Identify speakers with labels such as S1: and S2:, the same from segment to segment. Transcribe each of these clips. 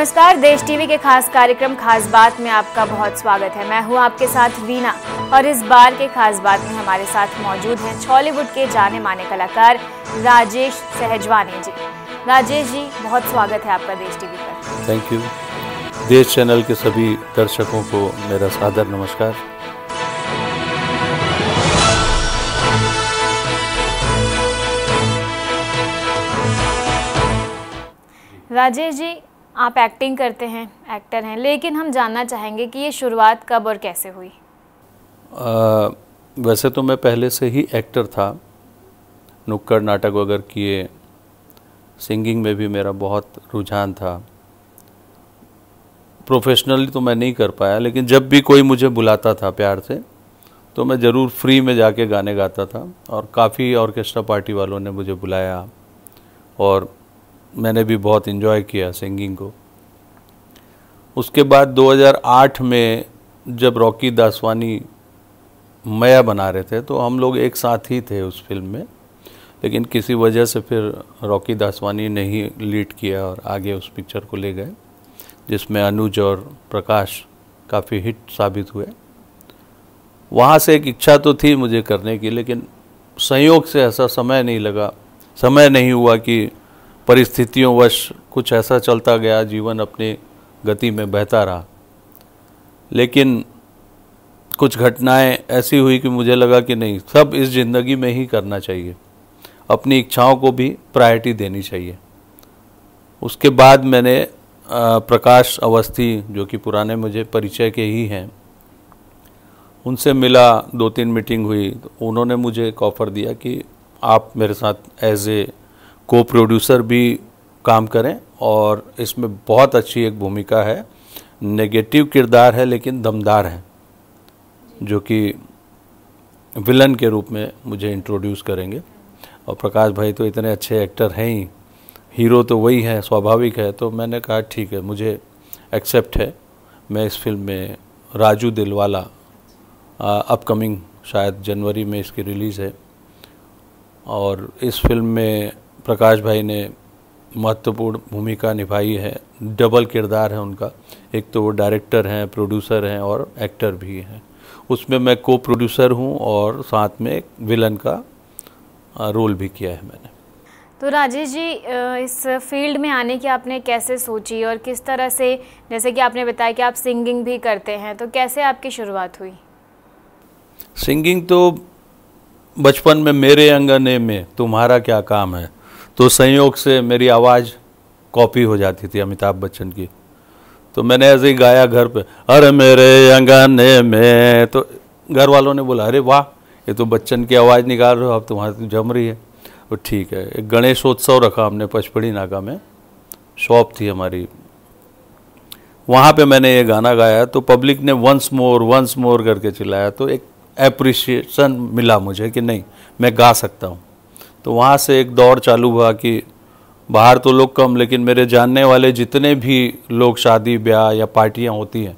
S1: नमस्कार देश टीवी के खास कार्यक्रम खास बात में आपका बहुत स्वागत है मैं हूं आपके साथ वीना और इस बार के खास बात में हमारे साथ मौजूद हैं छॉलीवुड के जाने माने कलाकार राजेश सहजवानी जी राजेश जी बहुत स्वागत है आपका देश टीवी
S2: पर थैंक यू देश चैनल के सभी दर्शकों को मेरा सादर नमस्कार
S1: राजेश जी आप एक्टिंग करते हैं एक्टर हैं लेकिन हम जानना चाहेंगे कि ये शुरुआत कब और कैसे हुई
S2: आ, वैसे तो मैं पहले से ही एक्टर था नुक्कड़ नाटक वगैरह किए सिंगिंग में भी मेरा बहुत रुझान था प्रोफेशनली तो मैं नहीं कर पाया लेकिन जब भी कोई मुझे बुलाता था प्यार से तो मैं ज़रूर फ्री में जाके गाने गाता था और काफ़ी ऑर्केस्ट्रा पार्टी वालों ने मुझे बुलाया और मैंने भी बहुत इन्जॉय किया सिंगिंग को उसके बाद 2008 में जब रॉकी दासवानी मया बना रहे थे तो हम लोग एक साथ ही थे उस फिल्म में लेकिन किसी वजह से फिर रॉकी दासवानी ने ही लीड किया और आगे उस पिक्चर को ले गए जिसमें अनुज और प्रकाश काफ़ी हिट साबित हुए वहाँ से एक इच्छा तो थी मुझे करने की लेकिन संयोग से ऐसा समय नहीं लगा समय नहीं हुआ कि परिस्थितियों वश कुछ ऐसा चलता गया जीवन अपने गति में बहता रहा लेकिन कुछ घटनाएं ऐसी हुई कि मुझे लगा कि नहीं सब इस ज़िंदगी में ही करना चाहिए अपनी इच्छाओं को भी प्रायोरिटी देनी चाहिए उसके बाद मैंने प्रकाश अवस्थी जो कि पुराने मुझे परिचय के ही हैं उनसे मिला दो तीन मीटिंग हुई तो उन्होंने मुझे एक ऑफ़र दिया कि आप मेरे साथ एज ए को प्रोड्यूसर भी काम करें और इसमें बहुत अच्छी एक भूमिका है नेगेटिव किरदार है लेकिन दमदार है जो कि विलन के रूप में मुझे इंट्रोड्यूस करेंगे और प्रकाश भाई तो इतने अच्छे एक्टर हैं ही हीरो तो वही है स्वाभाविक है तो मैंने कहा ठीक है मुझे एक्सेप्ट है मैं इस फिल्म में राजू दिलवाला अपकमिंग शायद जनवरी में इसकी रिलीज़ है और इस फिल्म में प्रकाश भाई ने महत्वपूर्ण भूमिका निभाई है डबल किरदार है उनका एक तो वो डायरेक्टर हैं प्रोड्यूसर हैं और एक्टर भी हैं उसमें मैं को प्रोड्यूसर हूँ और साथ में एक विलन का रोल भी किया है मैंने
S1: तो राजेश जी इस फील्ड में आने की आपने कैसे सोची और किस तरह से जैसे कि आपने बताया कि आप सिंगिंग भी करते हैं तो कैसे आपकी शुरुआत हुई
S2: सिंगिंग तो बचपन में मेरे अंगने में तुम्हारा क्या काम है तो संयोग से मेरी आवाज़ कॉपी हो जाती थी अमिताभ बच्चन की तो मैंने ऐसे ही गाया घर पे अरे मेरे अंगाने में तो घर वालों ने बोला अरे वाह ये तो बच्चन की आवाज़ निकाल रहे हो अब तुम्हारे तो जम रही है तो ठीक है एक गणेशोत्सव रखा हमने पचपड़ी नाका में शॉप थी हमारी वहाँ पे मैंने ये गाना गाया तो पब्लिक ने वंस मोर वंस मोर करके चिल्लाया तो एक एप्रिसिएशन मिला मुझे कि नहीं मैं गा सकता हूँ तो वहाँ से एक दौर चालू हुआ कि बाहर तो लोग कम लेकिन मेरे जानने वाले जितने भी लोग शादी ब्याह या पार्टियाँ होती हैं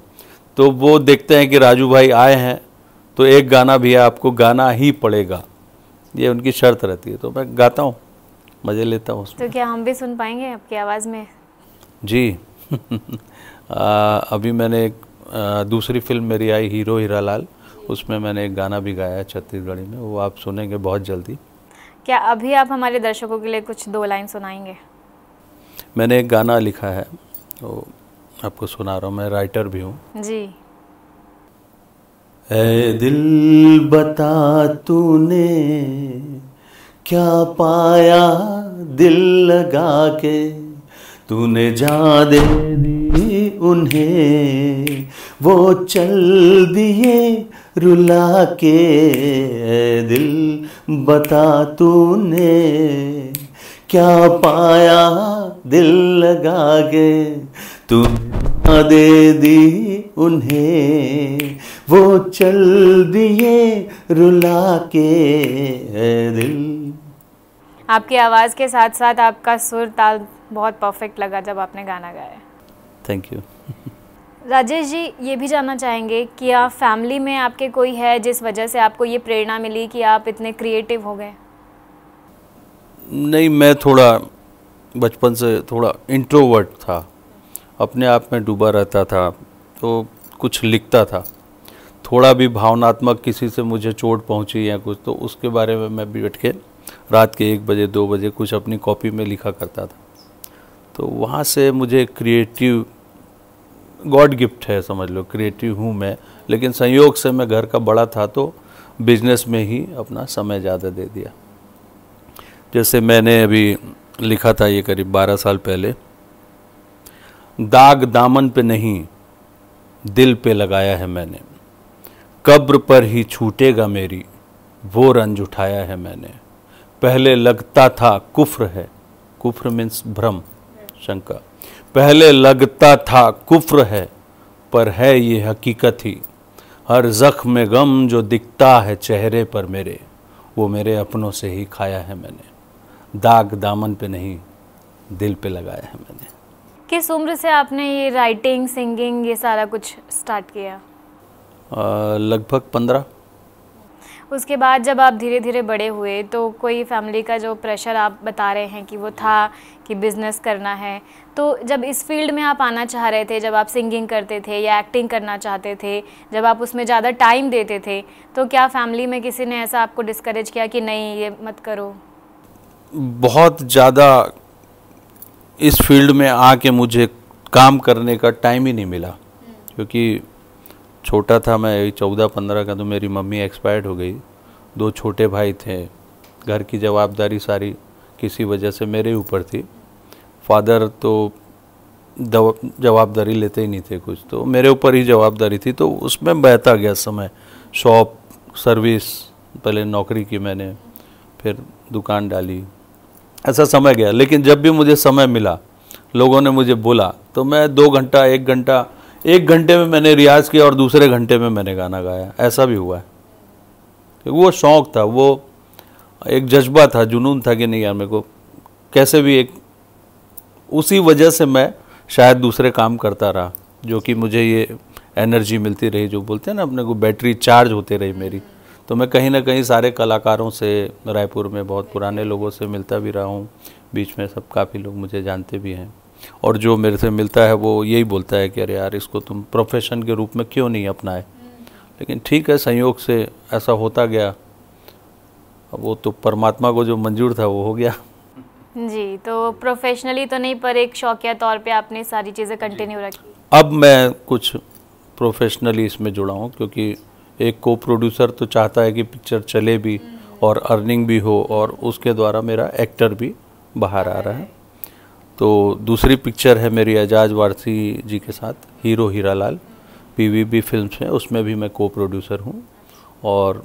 S2: तो वो देखते हैं कि राजू भाई आए हैं तो एक गाना भी आपको गाना ही पड़ेगा ये उनकी शर्त रहती है तो मैं गाता हूँ मज़े लेता हूँ
S1: तो क्या हम भी सुन पाएंगे आपकी आवाज़ में
S2: जी आ, अभी मैंने एक दूसरी फिल्म मेरी आई हीरो हीरालाल उसमें मैंने एक गाना भी गाया है छत्तीसगढ़ी में वो आप सुनेंगे बहुत जल्दी
S1: क्या अभी आप हमारे दर्शकों के लिए कुछ दो लाइन सुनाएंगे
S2: मैंने एक गाना लिखा है तो आपको सुना रहा हूँ मैं राइटर भी हूँ जी ए दिल बता तूने क्या पाया दिल लगा के तूने जा दे दी उन्हें वो चल दिए रुला के दिल बता तूने क्या पाया दिल लगा के तू दे दी उन्हें वो चल दिए रुला के दिल
S1: आपकी आवाज़ के साथ साथ आपका सुर ताल बहुत परफेक्ट लगा जब आपने गाना गाया थैंक यू राजेश जी ये भी जानना चाहेंगे कि आप फैमिली में आपके कोई है जिस वजह से आपको ये प्रेरणा मिली कि आप इतने क्रिएटिव हो गए
S2: नहीं मैं थोड़ा बचपन से थोड़ा इंट्रोवर्ट था अपने आप में डूबा रहता था तो कुछ लिखता था थोड़ा भी भावनात्मक किसी से मुझे चोट पहुंची या कुछ तो उसके बारे में मैं बैठ के रात के एक बजे दो बजे कुछ अपनी कॉपी में लिखा करता था तो वहाँ से मुझे क्रिएटिव गॉड गिफ्ट है समझ लो क्रिएटिव हूँ मैं लेकिन संयोग से मैं घर का बड़ा था तो बिजनेस में ही अपना समय ज़्यादा दे दिया जैसे मैंने अभी लिखा था ये करीब बारह साल पहले दाग दामन पे नहीं दिल पे लगाया है मैंने कब्र पर ही छूटेगा मेरी वो रंज उठाया है मैंने पहले लगता था कुफ्र है कुफ्र मीन्स भ्रम शंका पहले लगता था कुफ्र है पर है ये हकीकत ही हर जख्म में गम जो दिखता है चेहरे पर मेरे वो मेरे अपनों से ही खाया है मैंने दाग दामन पे नहीं दिल पे लगाया है मैंने
S1: किस उम्र से आपने ये राइटिंग सिंगिंग ये सारा कुछ स्टार्ट किया
S2: लगभग पंद्रह
S1: उसके बाद जब आप धीरे धीरे बड़े हुए तो कोई फैमिली का जो प्रेशर आप बता रहे हैं कि वो था कि बिज़नेस करना है तो जब इस फील्ड में आप आना चाह रहे थे जब आप सिंगिंग करते थे या एक्टिंग करना चाहते थे जब आप उसमें ज़्यादा टाइम देते थे तो क्या फैमिली में किसी ने ऐसा आपको डिस्करेज किया कि नहीं ये मत करो
S2: बहुत ज़्यादा इस फील्ड में आके मुझे काम करने का टाइम ही नहीं मिला क्योंकि छोटा था मैं चौदह पंद्रह का तो मेरी मम्मी एक्सपायर्ड हो गई दो छोटे भाई थे घर की जवाबदारी सारी किसी वजह से मेरे ऊपर थी फादर तो जवाबदारी लेते ही नहीं थे कुछ तो मेरे ऊपर ही जवाबदारी थी तो उसमें बहता गया समय शॉप सर्विस पहले नौकरी की मैंने फिर दुकान डाली ऐसा समय गया लेकिन जब भी मुझे समय मिला लोगों ने मुझे बोला तो मैं दो घंटा एक घंटा एक घंटे में मैंने रियाज़ किया और दूसरे घंटे में मैंने गाना गाया ऐसा भी हुआ है वो शौक़ था वो एक जज्बा था जुनून था कि नहीं यार मेरे को कैसे भी एक उसी वजह से मैं शायद दूसरे काम करता रहा जो कि मुझे ये एनर्जी मिलती रही जो बोलते हैं ना अपने को बैटरी चार्ज होती रही मेरी तो मैं कहीं ना कहीं सारे कलाकारों से रायपुर में बहुत पुराने लोगों से मिलता भी रहा हूँ बीच में सब काफ़ी लोग मुझे जानते भी हैं और जो मेरे से मिलता है वो यही बोलता है कि अरे यार इसको तुम प्रोफेशन के रूप में क्यों नहीं अपनाए लेकिन ठीक है संयोग से ऐसा होता गया वो तो परमात्मा को जो मंजूर था वो हो गया
S1: जी तो प्रोफेशनली तो नहीं पर एक शौकिया तौर पे आपने सारी चीज़ें कंटिन्यू रखी
S2: अब मैं कुछ प्रोफेशनली इसमें जुड़ा हूँ क्योंकि एक को प्रोड्यूसर तो चाहता है कि पिक्चर चले भी और अर्निंग भी हो और उसके द्वारा मेरा एक्टर भी बाहर आ रहा है तो दूसरी पिक्चर है मेरी एजाज वारसी जी के साथ हीरो हीरा वी बी फिल्म्स में उसमें भी मैं को प्रोड्यूसर हूँ और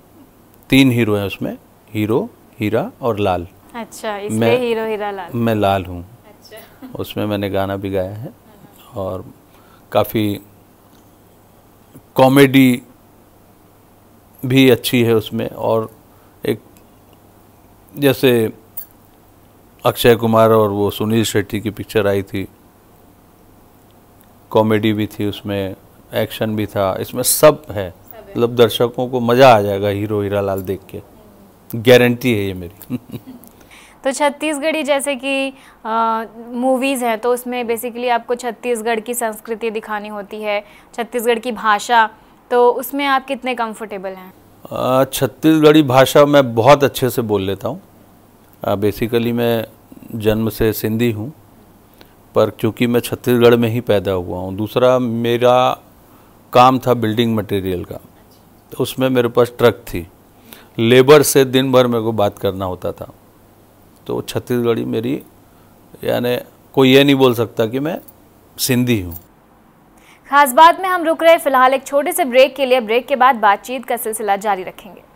S2: तीन हीरो हैं उसमें हीरो हीरा और लाल अच्छा मैं हीरो हीरा लाल मैं लाल हूँ अच्छा। उसमें मैंने गाना भी गाया है और काफ़ी कॉमेडी भी अच्छी है उसमें और एक जैसे अक्षय कुमार और वो सुनील शेट्टी की पिक्चर आई थी कॉमेडी भी थी उसमें एक्शन भी था इसमें सब है मतलब दर्शकों को मज़ा आ जाएगा हीरो हीरा लाल देख के गारंटी है ये मेरी
S1: तो छत्तीसगढ़ी जैसे कि मूवीज़ हैं तो उसमें बेसिकली आपको छत्तीसगढ़ की संस्कृति दिखानी होती है छत्तीसगढ़ की भाषा तो उसमें आप कितने कंफर्टेबल
S2: हैं छत्तीसगढ़ी भाषा मैं बहुत अच्छे से बोल लेता हूँ बेसिकली मैं जन्म से सिंधी हूँ पर चूँकि मैं छत्तीसगढ़ में ही पैदा हुआ हूँ दूसरा मेरा काम था बिल्डिंग मटेरियल का तो उसमें मेरे पास ट्रक थी लेबर से दिन भर मेरे को बात करना होता था तो छत्तीसगढ़ी मेरी यानी कोई ये नहीं बोल सकता कि मैं सिंधी हूँ
S1: खास बात में हम रुक रहे फिलहाल एक छोटे से ब्रेक के लिए ब्रेक के बाद बातचीत का सिलसिला जारी रखेंगे